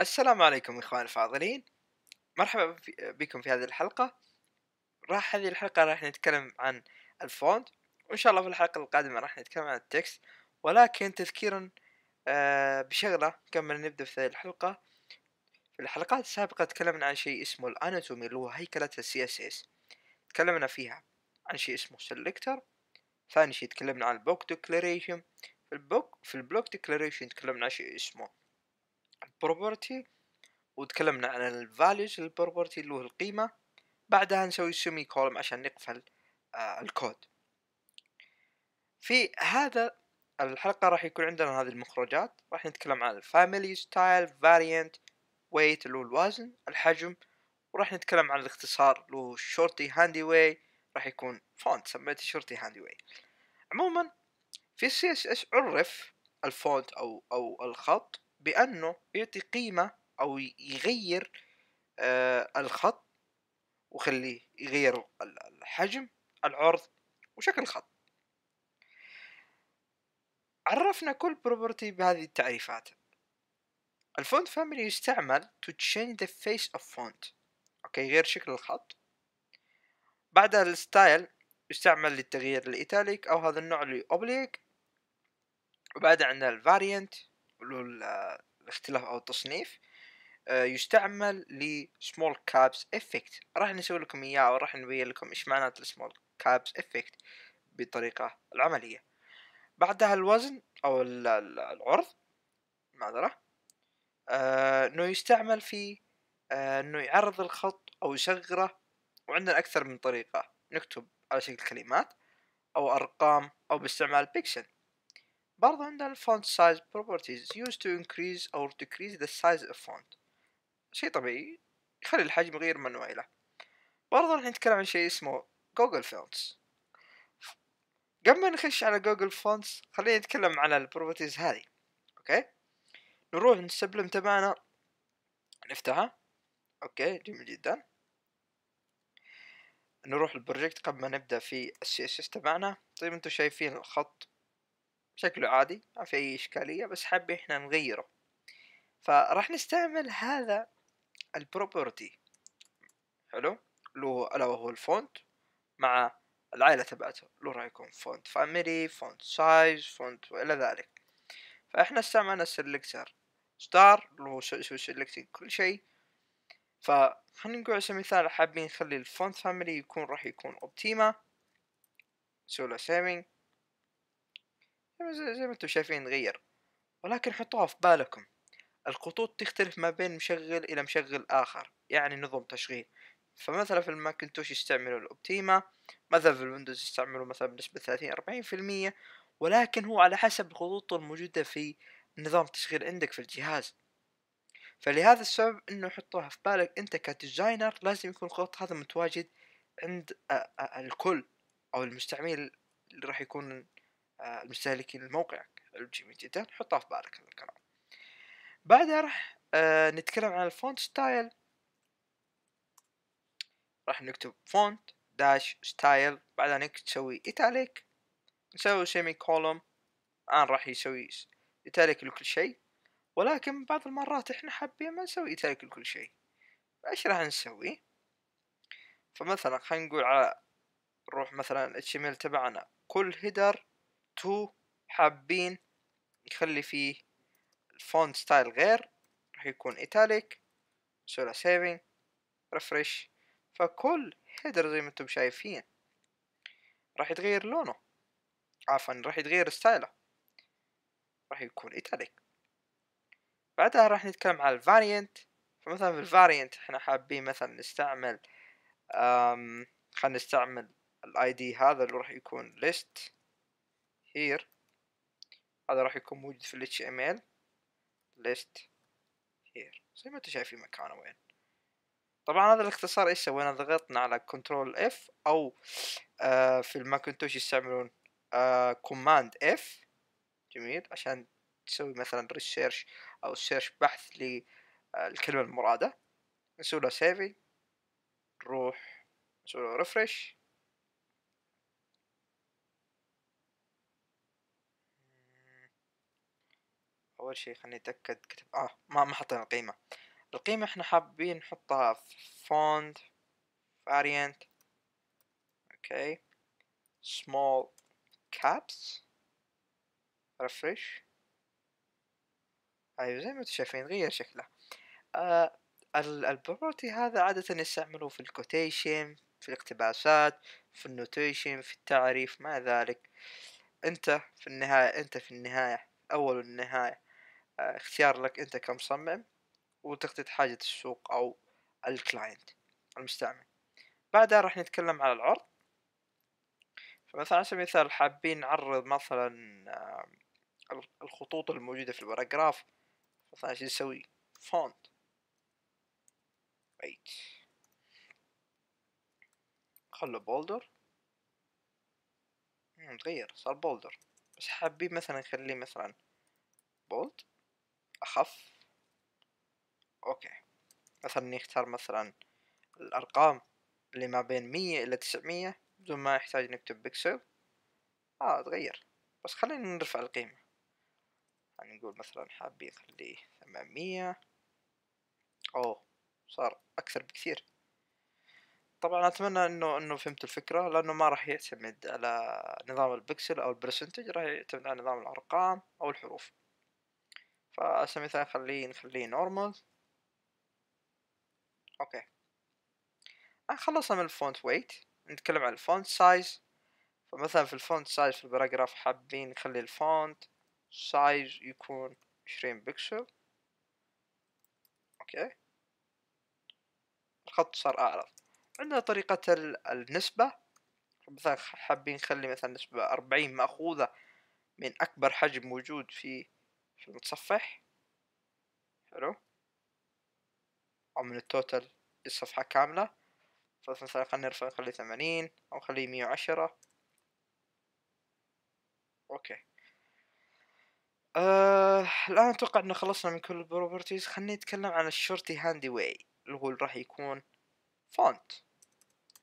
السلام عليكم اخوان الفاضلين مرحبا بكم في هذه الحلقة راح هذه الحلقة راح نتكلم عن الفونت وان شاء الله في الحلقة القادمة راح نتكلم عن التكست ولكن تذكيرا آه، بشغلة قبل نبدأ في هذه الحلقة في الحلقات السابقة تكلمنا عن شيء اسمه الاناتومي اللي هو هيكلة السي اس اس تكلمنا فيها عن شيء اسمه سيلكتر ثاني شيء تكلمنا عن البوك ديكلاريشن في البوك في البلوك ديكلاريشن تكلمنا عن شيء اسمه بروبرتي وتكلمنا عن الفاليوز للبروبرتي اللي هو القيمه بعدها نسوي سيمي كولم عشان نقفل آه الكود في هذا الحلقة راح يكون عندنا هذه المخرجات راح نتكلم عن الفاميلي ستايل variant ويت اللي هو الوزن الحجم وراح نتكلم عن الاختصار اللي هو شورتي هاندي واي راح يكون فونت سميته شورتي هاندي واي عموما في السي اس اس عرف الفونت او او الخط بأنه يعطي قيمة أو يغير آه الخط وخليه يغير الحجم العرض وشكل الخط عرفنا كل بروبرتي بهذه التعريفات الفونت فاميلي يستعمل to change the face of font اوكي غير شكل الخط بعدها الستايل يستعمل للتغيير الايتاليك او هذا النوع اللي اوبليك وبعدها عندنا الفاريانت له الاختلاف او التصنيف آه، يستعمل لسمول كابس افكت راح نسوي لكم اياه وراح نبين لكم ايش معنى السمول كابس افكت بالطريقة العملية بعدها الوزن او العرض معذرة آه انه يستعمل في آه انه يعرض الخط او يصغره وعندنا اكثر من طريقة نكتب على شكل كلمات او ارقام او باستعمال بيكسل برضه عندنا الفونت سايز بروبرتيز يوز تو انكريز اور ديكريز ذا سايز اوف فونت شيء طبيعي يخلي الحجم غير منوع له برضه راح نتكلم عن شيء اسمه جوجل فونتس قبل ما نخش على جوجل فونتس خلينا نتكلم على البروبرتيز هذه اوكي نروح نسبلم تبعنا نفتحها اوكي جميل جدا نروح البروجكت قبل ما نبدا في السي اس اس تبعنا طيب انتم شايفين الخط شكله عادي ما في أي إشكالية بس حابين إحنا نغيره فراح نستعمل هذا البروبرتي حلو لو ألا وهو الفونت مع العائلة تبعته لو راح يكون فونت فاميلي فونت سايز فونت وإلى ذلك فإحنا استعملنا السلكتر ستار اللي هو سلكتنج كل شيء خلينا نقول على سبيل المثال حابين نخلي الفونت فاميلي يكون راح يكون اوبتيما نسوي له سيفنج يعني زي ما انتم شايفين غير ولكن حطوها في بالكم الخطوط تختلف ما بين مشغل إلى مشغل آخر يعني نظم تشغيل فمثلا في الماكنتوش يستعملوا الأوبتيما مثلا في الويندوز يستعملوا مثلا بنسبة ثلاثين أربعين في المية ولكن هو على حسب الخطوط الموجودة في نظام تشغيل عندك في الجهاز فلهذا السبب انه حطوها في بالك انت كديزاينر لازم يكون الخط هذا متواجد عند الكل او المستعمل اللي راح يكون آه، المستهلكين لموقعك الجميل جدا حطها في بالك هذا الكلام بعدها راح آه، نتكلم عن الفونت ستايل راح نكتب فونت داش ستايل بعدها نكتب تسوي ايتاليك نسوي سيمي كولوم الان راح يسوي ايتاليك لكل شيء ولكن بعض المرات احنا حابين ما نسوي ايتاليك لكل شيء فايش راح نسوي فمثلا خلينا نقول على نروح مثلا الشمال تبعنا كل هيدر تو حابين يخلي فيه الفونت ستايل غير راح يكون ايتاليك سولا سيفنج ريفرش فكل هيدر زي ما انتم شايفين راح يتغير لونه عفوا راح يتغير ستايله راح يكون ايتاليك بعدها راح نتكلم على الفاريانت فمثلا في الفاريانت احنا حابين مثلا نستعمل خلينا نستعمل الاي دي هذا اللي راح يكون ليست اير هذا راح يكون موجود في ال HTML list here زي ما انتم شايفين مكانه وين طبعا هذا الاختصار ايش سوينا ضغطنا على كنترول اف او آه في الماكنتوش يستعملون كوماند آه اف جميل عشان تسوي مثلا ريسيرش او سيرش بحث للكلمة آه، المرادة نسوي له سيفي نروح نسوي له ريفرش اول شي خليني اتأكد كتب اه ما ما حطينا القيمة القيمة احنا حابين نحطها في فونت فاريانت اوكي small caps رفرش ايوه زي ما انتم شايفين غير شكله آه البروبرتي هذا عادة يستعملوه في الكوتيشن في الاقتباسات في النوتيشن في التعريف ما ذلك انت في النهاية انت في النهاية اول النهاية اختيار لك انت كمصمم وتخطيط حاجة السوق او الكلاينت المستعمل بعدها راح نتكلم على العرض فمثلا على سبيل المثال حابين نعرض مثلا الخطوط الموجودة في الباراجراف مثلا ايش نسوي فونت wait خلو بولدر تغير صار بولدر بس حابين مثلا نخليه مثلا بولد أخف أوكي مثلا نختار مثلا الأرقام اللي ما بين مية إلى تسعمية بدون ما يحتاج نكتب بكسل آه تغير بس خلينا نرفع القيمة يعني نقول مثلا حابين نخليه مية أوه صار أكثر بكثير طبعا أتمنى إنه إنه فهمت الفكرة لأنه ما راح يعتمد على نظام البكسل أو البرسنتج راح يعتمد على نظام الأرقام أو الحروف فعشان مثال خليه نخليه نورمال اوكي آه، خلصنا من الفونت ويت نتكلم عن الفونت سايز فمثلا في الفونت سايز في الباراجراف حابين نخلي الفونت سايز يكون عشرين بكسل اوكي الخط صار اعرض عندنا طريقة النسبة مثلا حابين نخلي مثلا نسبة 40 مأخوذة من أكبر حجم موجود في في نتصفح حلو او من التوتال الصفحة كاملة فمثلا خلينا نرفع نخلي ثمانين أو نخلي مية وعشرة أوكي آه، الآن أتوقع إن خلصنا من كل البروبرتيز خلني نتكلم عن الشورتي هاندي واي اللي هو راح يكون فونت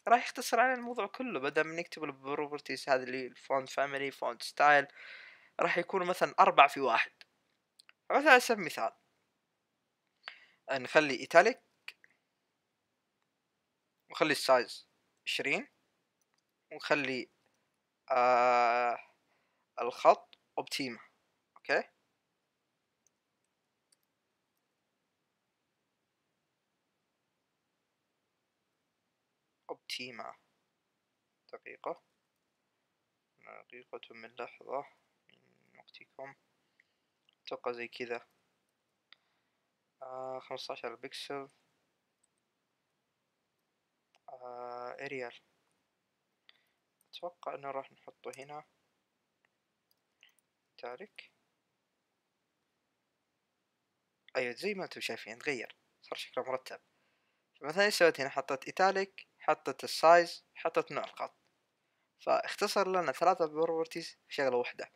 راح يختصر على الموضوع كله بدل من نكتب البروبرتيز هذه اللي فونت فاميلي فونت ستايل راح يكون مثلا أربعة في واحد على سبيل المثال نخلي ايتاليك ونخلي السايز عشرين ونخلي آه الخط اوبتيما اوكي اوبتيما دقيقة دقيقة من لحظة من وقتكم اتوقع زي كذا آه خمسة بكسل آه اريال اتوقع انه راح نحطه هنا تارك ايوه زي ما انتم شايفين تغير صار شكله مرتب فمثلا ايش سويت هنا حطيت ايتاليك حطيت السايز حطيت نوع الخط فاختصر لنا ثلاثة بروبرتيز في شغلة واحدة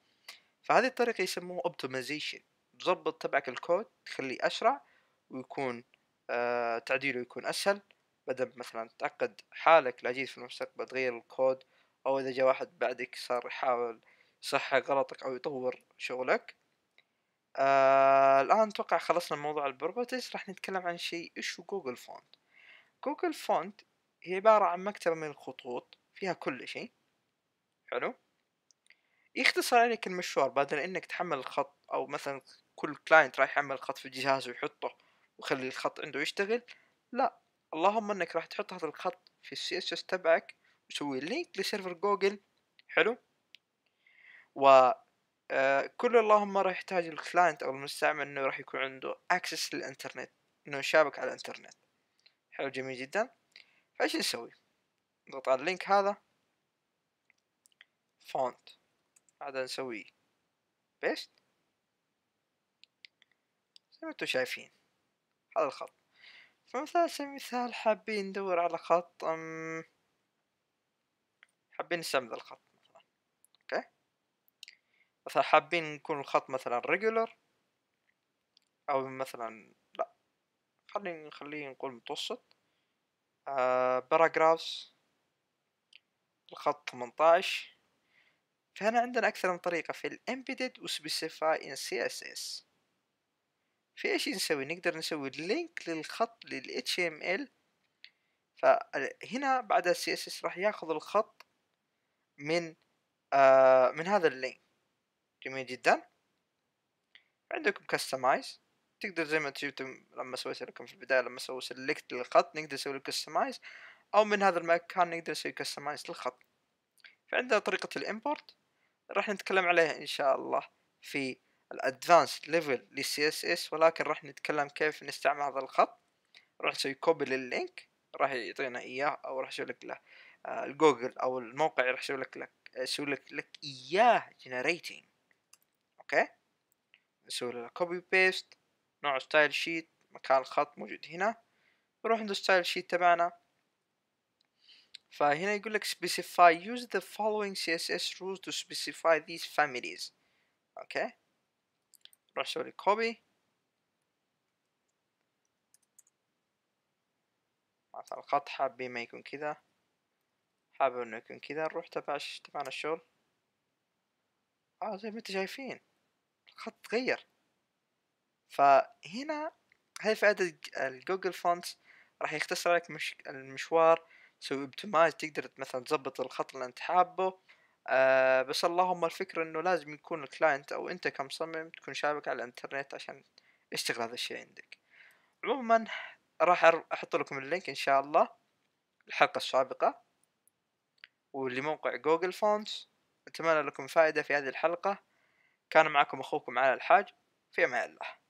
فهذه الطريقة يسموها اوبتمايزيشن تظبط تبعك الكود تخليه أسرع ويكون آه تعديله يكون أسهل بدل مثلا تعقد حالك لأجيز في المستقبل تغير الكود أو إذا جاء واحد بعدك صار يحاول يصحح غلطك أو يطور شغلك آه الآن أتوقع خلصنا موضوع البروبرتيز راح نتكلم عن شيء إيش هو جوجل فونت جوجل فونت هي عبارة عن مكتبة من الخطوط فيها كل شيء حلو يختصر إيه عليك المشوار بدل انك تحمل الخط او مثلا كل كلاينت راح يحمل الخط في جهازه ويحطه ويخلي الخط عنده يشتغل لا اللهم انك راح تحط هذا الخط في السي اس اس تبعك وتسوي لينك لسيرفر جوجل حلو و آه، كل اللهم راح يحتاج الكلاينت او المستعمل انه راح يكون عنده اكسس للانترنت انه يشابك على الانترنت حلو جميل جدا فايش نسوي نضغط على اللينك هذا فونت هذا نسوي بيست زي ما انتم شايفين هذا الخط فمثال على سبيل المثال حابين ندور على خط أم حابين نسمي الخط مثلا اوكي مثلا حابين نكون الخط مثلا ريجولر او مثلا لا خلينا نخليه نقول متوسط آه باراجرافز الخط 18 فهنا عندنا أكثر من طريقة في ال Embedded و Specify in CSS في إيش نسوي نقدر نسوي لينك للخط لل HTML فهنا بعد ال CSS راح ياخذ الخط من آه من هذا اللينك جميل جدا عندكم كاستمايز تقدر زي ما شفتم لما سويت لكم في البداية لما سووا سلكت للخط نقدر نسوي له أو من هذا المكان نقدر نسوي كاستمايز للخط فعندنا طريقة الإمبورت راح نتكلم عليها ان شاء الله في الادفانس ليفل للسي اس اس ولكن راح نتكلم كيف نستعمل هذا الخط راح نسوي كوبي لللينك راح يعطينا اياه او راح يسوي لك له آه، الجوجل او الموقع راح يسوي لك لك يسوي لك لك اياه جنريتنج اوكي نسوي له كوبي بيست نوع ستايل شيت مكان الخط موجود هنا نروح عند ستايل شيت تبعنا فهنا يقول لك specify use the following CSS rules to specify these families اوكي راح اسوي copy مثلا الخط حابين ما يكون كذا حابب انه يكون كذا نروح تبع تبعنا الشغل اه زي ما انتم شايفين الخط تغير فهنا هاي فائدة الجوجل فونتس راح يختصر لك مش... المشوار تسوي اوبتمايز تقدر مثلا تظبط الخط اللي انت حابه آه بس اللهم الفكرة انه لازم يكون الكلاينت او انت كمصمم تكون شابك على الانترنت عشان يشتغل هذا الشيء عندك عموما راح احط لكم اللينك ان شاء الله الحلقة السابقة ولموقع جوجل فونتس اتمنى لكم فائدة في هذه الحلقة كان معكم اخوكم على الحاج في امان الله